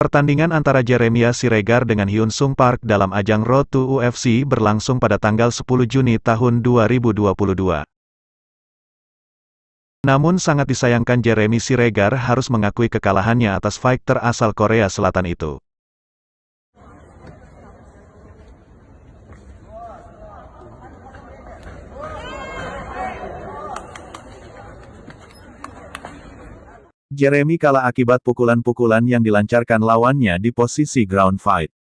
Pertandingan antara Jeremia Siregar dengan Hyun Sung Park dalam ajang Road to UFC berlangsung pada tanggal 10 Juni tahun 2022. Namun sangat disayangkan Jeremy Siregar harus mengakui kekalahannya atas fighter asal Korea Selatan itu. Jeremy kalah akibat pukulan-pukulan yang dilancarkan lawannya di posisi ground fight.